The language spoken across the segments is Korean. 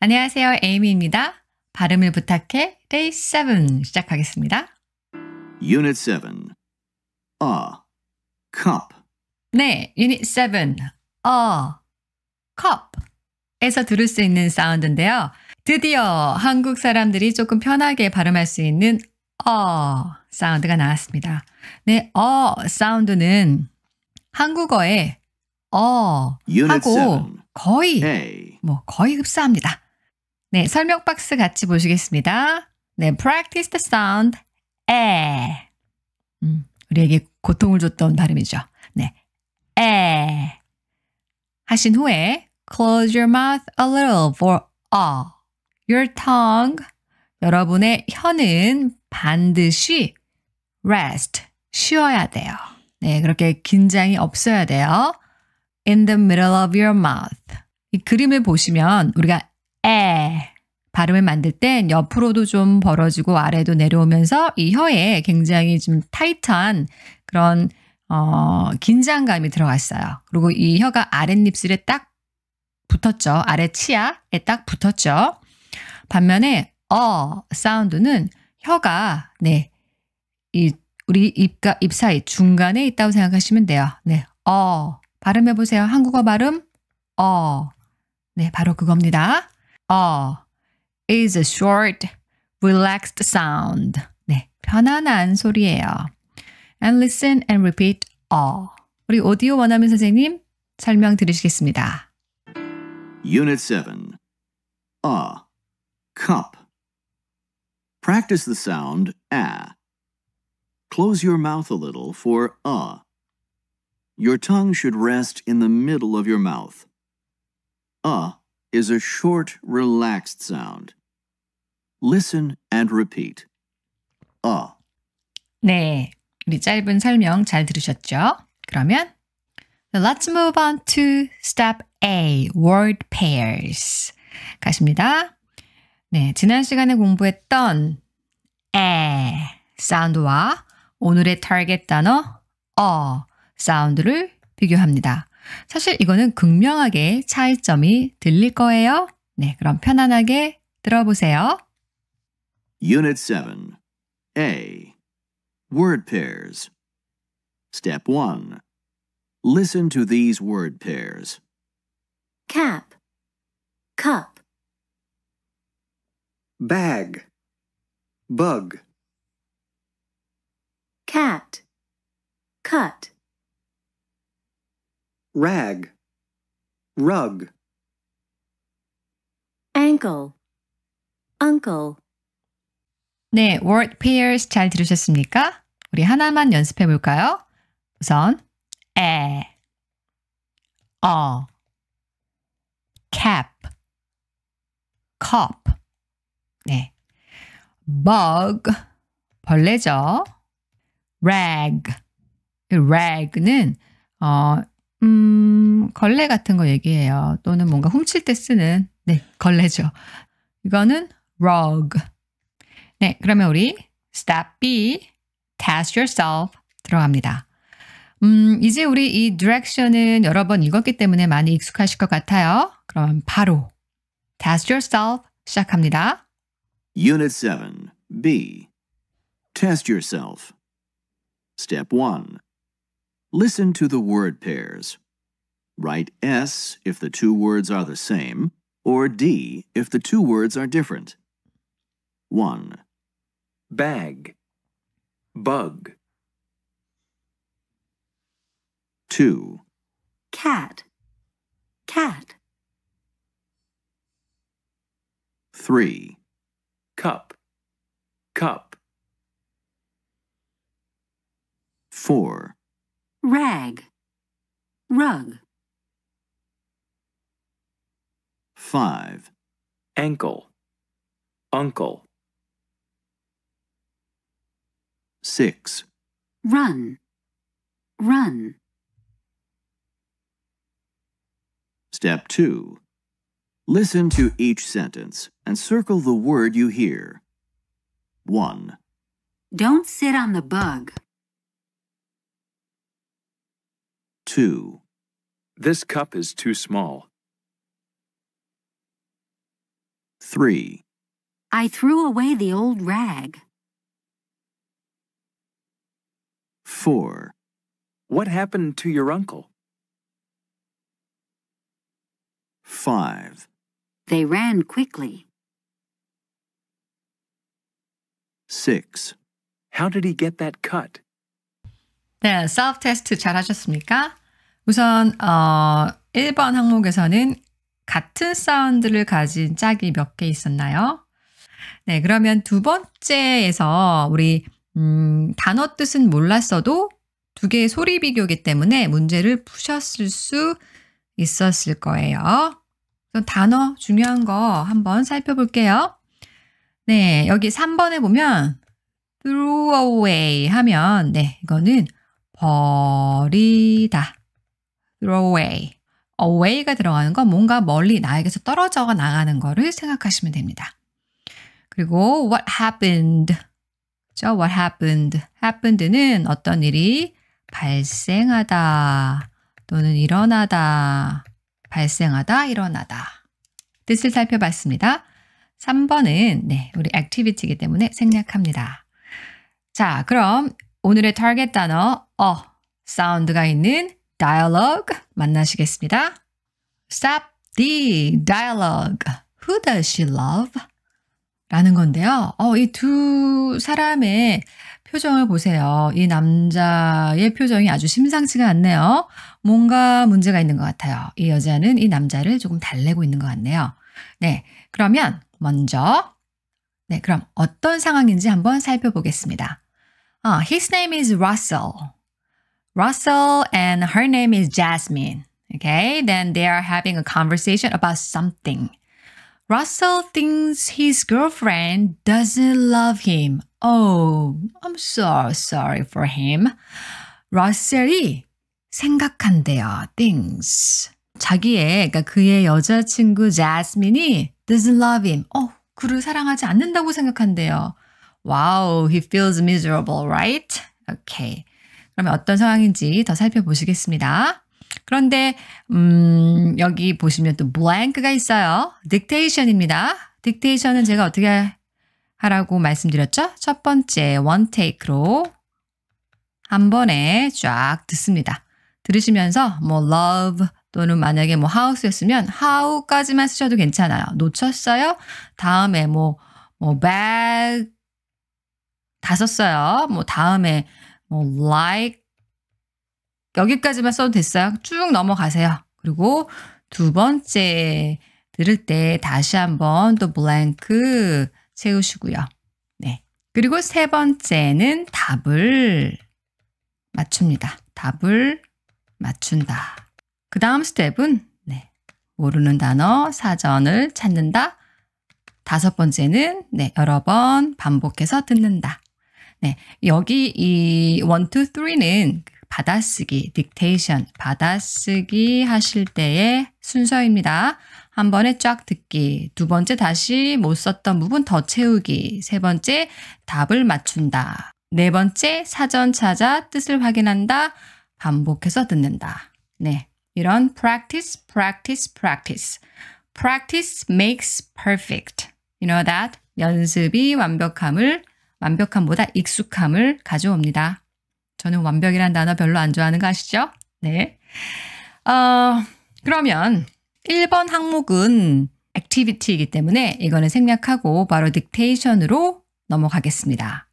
안녕하세요. 에이미입니다. 발음을 부탁해 Day 7 시작하겠습니다. Unit 7 A Cup 네, Unit 7 A Cup에서 들을 수 있는 사운드인데요. 드디어 한국 사람들이 조금 편하게 발음할 수 있는 어 사운드가 나왔습니다. 네, 어 사운드는 한국어의 어 하고 거의 뭐 거의 흡사합니다. 네, 설명 박스 같이 보시겠습니다. 네, practice the sound 에. 음, 우리에게 고통을 줬던 발음이죠. 네, 에. 하신 후에 close your mouth a little for a. Your tongue. 여러분의 혀는 반드시 rest, 쉬어야 돼요. 네, 그렇게 긴장이 없어야 돼요. In the middle of your mouth. 이 그림을 보시면 우리가 에 발음을 만들 땐 옆으로도 좀 벌어지고 아래도 내려오면서 이 혀에 굉장히 좀 타이트한 그런 어, 긴장감이 들어갔어요. 그리고 이 혀가 아랫입술에 딱 붙었죠. 아래 치아에 딱 붙었죠. 반면에 어 사운드는 혀가 네. 이 우리 입과 입 사이 중간에 있다고 생각하시면 돼요. 네. 어 발음해 보세요. 한국어 발음 어. 네, 바로 그겁니다. Ah is a short, relaxed sound. 네, 편안한 소리예요. And listen and repeat Ah, 우리 오디오 원어민 선생님 설명 들으시겠습니다. Unit 7. Ah, cup. Practice the sound ah. Close your mouth a little for ah. Your tongue should rest in the middle of your mouth. Uh is a short, relaxed sound. Listen and repeat. 아. 네, 우리 짧은 설명 잘 들으셨죠? 그러면 let's move on to step A, word pairs. 가십니다. 네, 지난 시간에 공부했던 에 사운드와 오늘의 타겟 단어 어 사운드를 비교합니다. 사실 이거는 극명하게 차이점이 들릴 거예요. 네, 그럼 편안하게 들어보세요. Unit 7 A Word Pairs Step 1 Listen to these word pairs. Cap Cup Bag Bug Cat Cut rag, rug. ankle, uncle. 네, word pairs 잘 들으셨습니까? 우리 하나만 연습해 볼까요? 우선 에, 어, cap, cop. 네. bug 벌레죠. rag. rag는 어 음, 걸레 같은 거 얘기해요. 또는 뭔가 훔칠 때 쓰는 네, 걸레죠. 이거는 rug. 네, 그러면 우리 step B, test yourself 들어갑니다. 음, 이제 우리 이 direction은 여러 번 읽었기 때문에 많이 익숙하실 것 같아요. 그럼 바로 test yourself 시작합니다. Unit 7, B. Test yourself. Step 1. Listen to the word pairs. Write S if the two words are the same, or D if the two words are different. 1. Bag Bug 2. Cat Cat 3. Cup Cup 4 rag, rug. 5. Ankle, uncle. 6. Run, run. Step 2. Listen to each sentence and circle the word you hear. 1. Don't sit on the bug. 2. This cup is too small. 3. I threw away the old rag. 4. What happened to your uncle? 5. They ran quickly. 6. How did he get that cut? 네, self-test 잘하셨습니까? 우선 어, 1번 항목에서는 같은 사운드를 가진 짝이 몇 개 있었나요? 네, 그러면 두 번째에서 우리 음, 단어 뜻은 몰랐어도 두 개의 소리 비교기 때문에 문제를 푸셨을 수 있었을 거예요. 그럼 단어 중요한 거 한번 살펴볼게요. 네, 여기 3번에 보면 throw away 하면 네, 이거는 버리다. throw away. away가 들어가는 건 뭔가 멀리 나에게서 떨어져 나가는 거를 생각하시면 됩니다. 그리고 what happened. 그렇죠? what happened. happened는 어떤 일이 발생하다 또는 일어나다. 발생하다, 일어나다. 뜻을 살펴봤습니다. 3번은 네, 우리 액티비티이기 때문에 생략합니다. 자, 그럼 오늘의 타겟 단어 어 사운드가 있는 dialogue 만나시겠습니다. Stop the dialogue. Who does she love? 라는 건데요. 어, 이 두 사람의 표정을 보세요. 이 남자의 표정이 아주 심상치가 않네요. 뭔가 문제가 있는 것 같아요. 이 여자는 이 남자를 조금 달래고 있는 것 같네요. 네. 그러면 먼저, 네. 그럼 어떤 상황인지 한번 살펴보겠습니다. 아, his name is Russell. Russell and her name is Jasmine. Okay, then they are having a conversation about something. Russell thinks his girlfriend doesn't love him. Oh, I'm so sorry for him. Russell이 생각한대요. thinks. 자기의, 그러니까 그의 여자친구 자스민이 doesn't love him. 어, 그를 사랑하지 않는다고 생각한대요. Wow, he feels miserable, right? Okay. 그러면 어떤 상황인지 더 살펴보시겠습니다. 그런데 음, 여기 보시면 또 blank가 있어요. dictation입니다. dictation은 제가 어떻게 하라고 말씀드렸죠? 첫 번째 one take로 한 번에 쫙 듣습니다. 들으시면서 뭐 love 또는 만약에 뭐 house였으면 how까지만 쓰셔도 괜찮아요. 놓쳤어요? 다음에 뭐뭐 뭐 bag 다 썼어요. 뭐 다음에 어, like 여기까지만 써도 됐어요. 쭉 넘어가세요. 그리고 두 번째 들을 때 다시 한번 또 블랭크 채우시고요. 네. 그리고 세 번째는 답을 맞춥니다. 답을 맞춘다. 그 다음 스텝은 네. 모르는 단어 사전을 찾는다. 다섯 번째는 네, 여러 번 반복해서 듣는다. 네, 여기 이 1, 2, 3는 받아쓰기, dictation, 받아쓰기 하실 때의 순서입니다. 한 번에 쫙 듣기, 두 번째 다시 못 썼던 부분 더 채우기, 세 번째 답을 맞춘다, 네 번째 사전 찾아 뜻을 확인한다, 반복해서 듣는다. 네, 이런 practice, practice, practice. practice makes perfect. You know that? 연습이 완벽함을 완벽함보다 익숙함을 가져옵니다. 저는 완벽이란 단어 별로 안 좋아하는 거 아시죠? 네. 어, 그러면 1번 항목은 액티비티이기 때문에 이거는 생략하고 바로 딕테이션으로 넘어가겠습니다.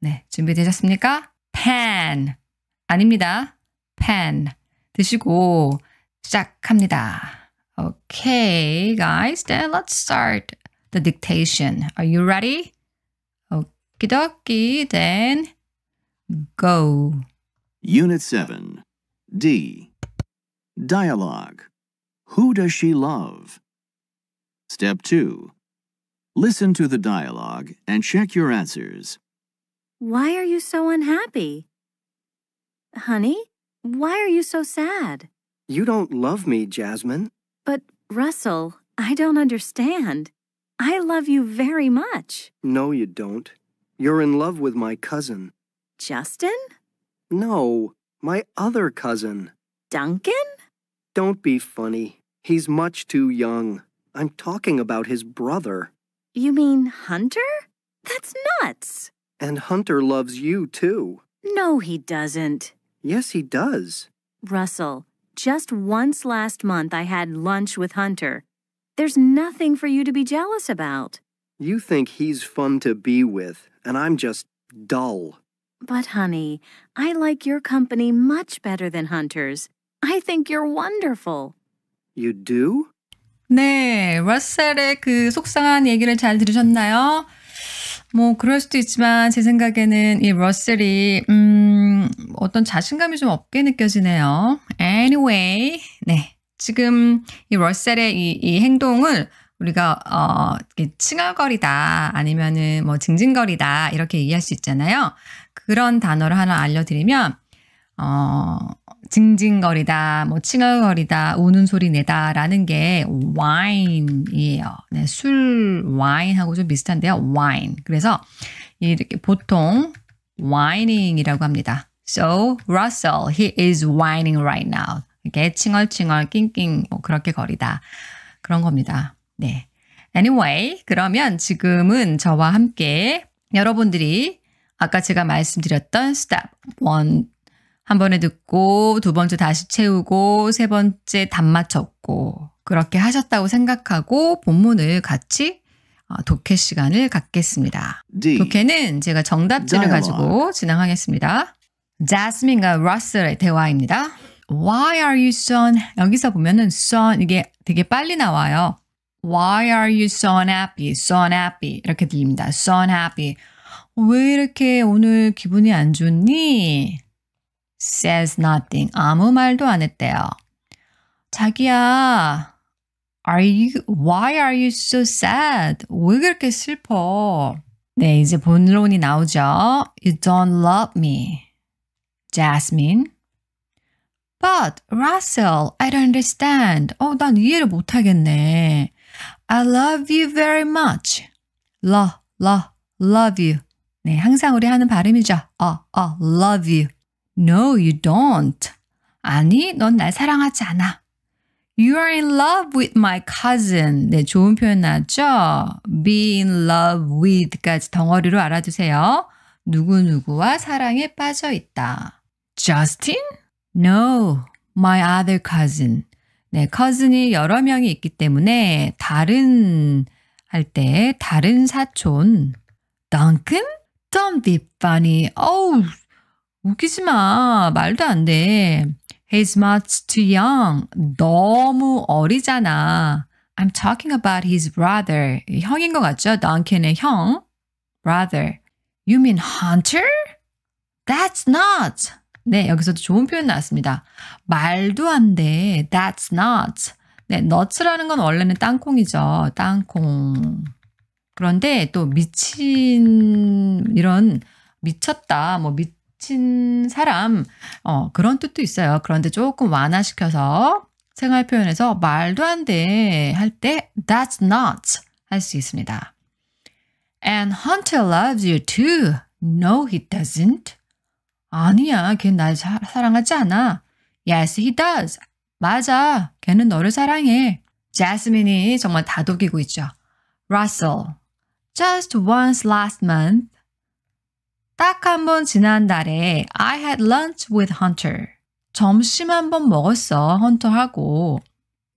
네, 준비되셨습니까? pen 아닙니다. pen 드시고 시작합니다. Okay, guys, then let's start the dictation. Are you ready? Okie then go. Unit 7. D. Dialogue. Who does she love? Step 2. Listen to the dialogue and check your answers. Why are you so unhappy? Honey, why are you so sad? You don't love me, Jasmine. But, Russell, I don't understand. I love you very much. No, you don't. You're in love with my cousin. Justin? No, my other cousin. Duncan? Don't be funny. He's much too young. I'm talking about his brother. You mean Hunter? That's nuts. And Hunter loves you, too. No, he doesn't. Yes, he does. Russell, just once last month I had lunch with Hunter. There's nothing for you to be jealous about. You think he's fun to be with, and I'm just dull. But, honey, I like your company much better than Hunter's. I think you're wonderful. You do? 네, 러셀의 그 속상한 얘기를 잘 들으셨나요? 뭐 그럴 수도 있지만 제 생각에는 이 러셀이 음 어떤 자신감이 좀 없게 느껴지네요. Anyway, 네 지금 이 러셀의 이, 이 행동을 우리가 어 칭얼거리다 아니면은 뭐 징징거리다 이렇게 얘기할 수 있잖아요. 그런 단어를 하나 알려드리면 어 징징거리다, 뭐 칭얼거리다, 우는 소리 내다라는 게 wine이에요. 네, 술 wine하고 좀 비슷한데요. wine. 그래서 이렇게 보통 whining이라고 합니다. So Russell, he is whining right now. 이렇게 칭얼칭얼 낑낑 뭐 그렇게 거리다 그런 겁니다. 네. Anyway, 그러면 지금은 저와 함께 여러분들이 아까 제가 말씀드렸던 step 1, 한 번에 듣고, 두 번째 다시 채우고, 세 번째 답 맞췄고, 그렇게 하셨다고 생각하고 본문을 같이 어, 독해 시간을 갖겠습니다. D. 네. 독해는 제가 정답지를 가지고 진행하겠습니다. 자스민과 러셀의 대화입니다. Why are you son? 여기서 보면은 son 이게 되게 빨리 나와요. Why are you so unhappy? So unhappy. 이렇게 들립니다. So unhappy. 왜 이렇게 오늘 기분이 안 좋니? Says nothing. 아무 말도 안 했대요. 자기야, are you, why are you so sad? 왜 그렇게 슬퍼? 네, 이제 본론이 나오죠. You don't love me. Jasmine. But, Russell, I don't understand. 어, 난 이해를 못하겠네. I love you very much. Love, love, love you. 네, 항상 우리 하는 발음이죠. 어, 어, love you. No, you don't. 아니, 넌 날 사랑하지 않아. You are in love with my cousin. 네, 좋은 표현 나왔죠? Be in love with까지 덩어리로 알아두세요. 누구누구와 사랑에 빠져 있다. Justin? No, my other cousin. 네, 커즌이 여러 명이 있기 때문에 다른 할 때 다른 사촌 던큰? Don't be funny. 어우, 웃기지 마. 말도 안 돼. He's much too young. 너무 어리잖아. I'm talking about his brother. 형인 것 같죠? 던킨의 형. brother. You mean Hunter? That's not. 네, 여기서도 좋은 표현 나왔습니다. 말도 안 돼. That's n o t 네, nut라는 건 원래는 땅콩이죠. 땅콩. 그런데 또 미친 이런 미쳤다. 뭐 미친 사람 어, 그런 뜻도 있어요. 그런데 조금 완화시켜서 생활 표현에서 말도 안 돼 할 때 that's n o t 할 수 있습니다. And Hunter loves you too. No, he doesn't. 아니야, 걔 날 사랑하지 않아. Yes, he does. 맞아, 걔는 너를 사랑해. 자스민이 정말 다독이고 있죠. Russell, just once last month. 딱 한 번 지난 달에 I had lunch with Hunter. 점심 한 번 먹었어, 헌터하고.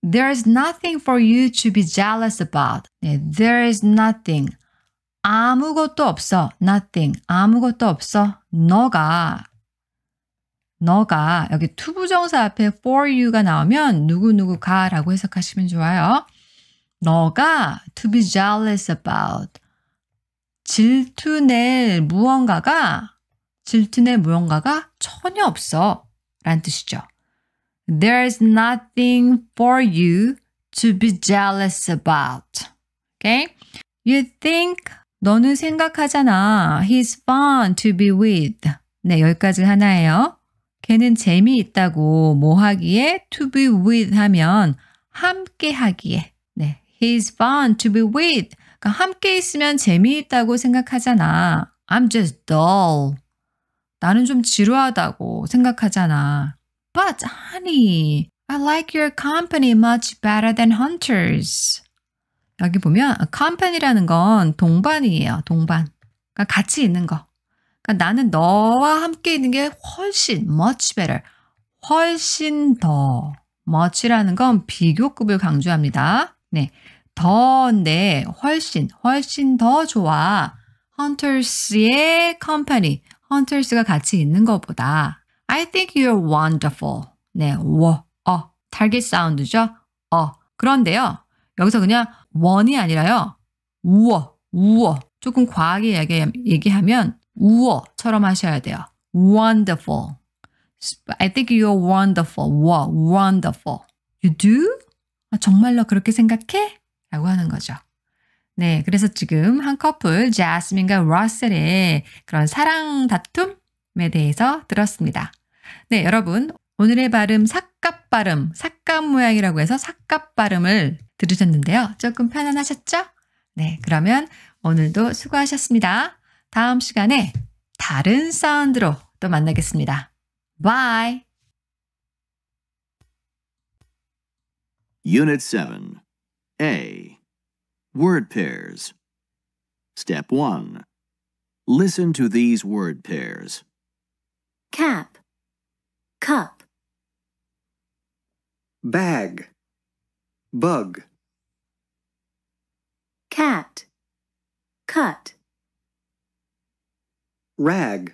There is nothing for you to be jealous about. 네, there is nothing. 아무것도 없어. nothing. 아무것도 없어. 너가 너가 여기 투부정사 앞에 for you가 나오면 누구누구가라고 해석하시면 좋아요. 너가 to be jealous about 질투낼 무언가가 질투낼 무언가가 전혀 없어 라는 뜻이죠. There's nothing for you to be jealous about. Okay? You think 너는 생각하잖아. He's fun to be with. 네, 여기까지 하나예요. 걔는 재미있다고 뭐 하기에 to be with 하면 함께 하기에. 네, he's fun to be with. 그러니까 함께 있으면 재미있다고 생각하잖아. I'm just dull. 나는 좀 지루하다고 생각하잖아. But honey, I like your company much better than hunters. 여기 보면 컴 o 니라는건 동반이에요. 동반. 그러니까 같이 있는 거. 그러니까 나는 너와 함께 있는 게 훨씬 much better. 훨씬 더 much라는 건 비교급을 강조합니다. 네. 더인데 네, 훨씬 훨씬 더 좋아. 헌터스의 컴퍼니. 헌터스가 같이 있는 것보다 I think you're wonderful. 네. 워. 어. 타겟 사운드죠. 어. 그런데요. 여기서 그냥 원이 아니라요. 우어, 우어. 조금 과하게 얘기, 하면 우어처럼 하셔야 돼요. wonderful. I think you're wonderful. 와, wonderful. You do? 아, 정말로 그렇게 생각해? 라고 하는 거죠. 네, 그래서 지금 한 커플, 자스민과 러셀의 그런 사랑 다툼에 대해서 들었습니다. 네, 여러분. 오늘의 발음 삭갑 발음, 삭갑 모양이라고 해서 삭갑 발음을 들으셨는데요. 조금 편안하셨죠? 네, 그러면 오늘도 수고하셨습니다. 다음 시간에 다른 사운드로 또 만나겠습니다. Bye! Unit 7 A Word Pairs Step 1 Listen to these word pairs Cap Cup Bag Bug cat, cut. Rag,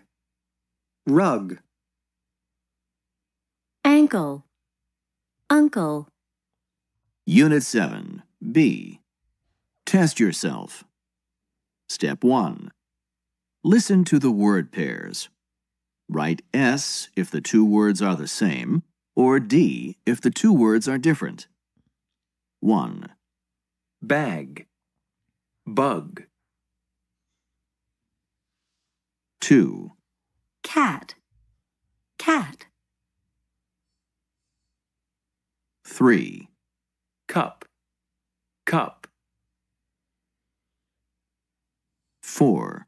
rug. Ankle, uncle. Unit 7, B. Test yourself. Step 1. Listen to the word pairs. Write S if the two words are the same, or D if the two words are different. 1. Bag bug. 2. Cat, cat. 3. Cup, cup. 4.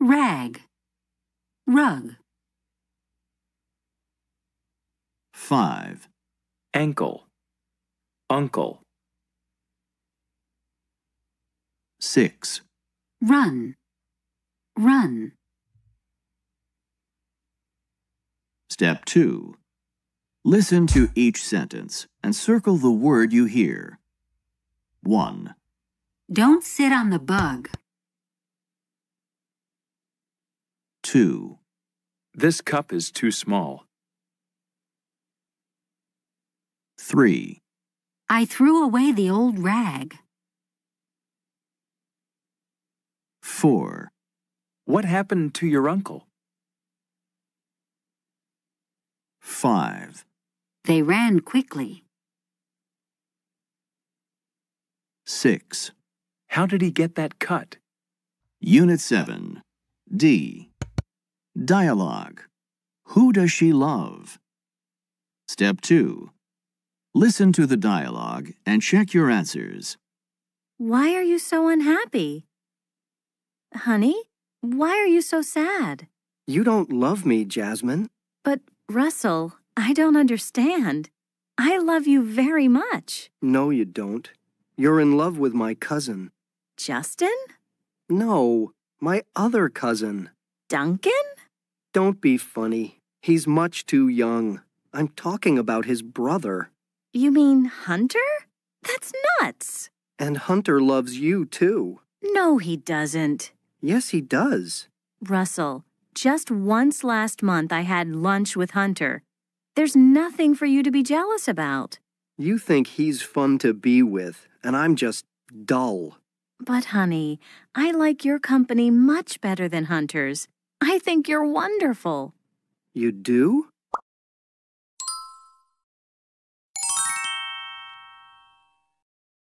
Rag, rug. 5. Ankle, uncle. 6. Run, run. Step 2. Listen to each sentence and circle the word you hear. 1. Don't sit on the bug. 2. This cup is too small. 3. I threw away the old rag. 4. What happened to your uncle? 5. They ran quickly. 6. How did he get that cut? Unit 7. D. Dialogue. Who does she love? Step 2. Listen to the dialogue and check your answers. Why are you so unhappy? Honey, why are you so sad? You don't love me, Jasmine. But, Russell, I don't understand. I love you very much. No, you don't. You're in love with my cousin. Justin? No, my other cousin. Duncan? Don't be funny. He's much too young. I'm talking about his brother. You mean Hunter? That's nuts. And Hunter loves you, too. No, he doesn't. Yes, he does. Russell, just once last month I had lunch with Hunter. There's nothing for you to be jealous about. You think he's fun to be with, and I'm just dull. But, honey, I like your company much better than Hunter's. I think you're wonderful. You do?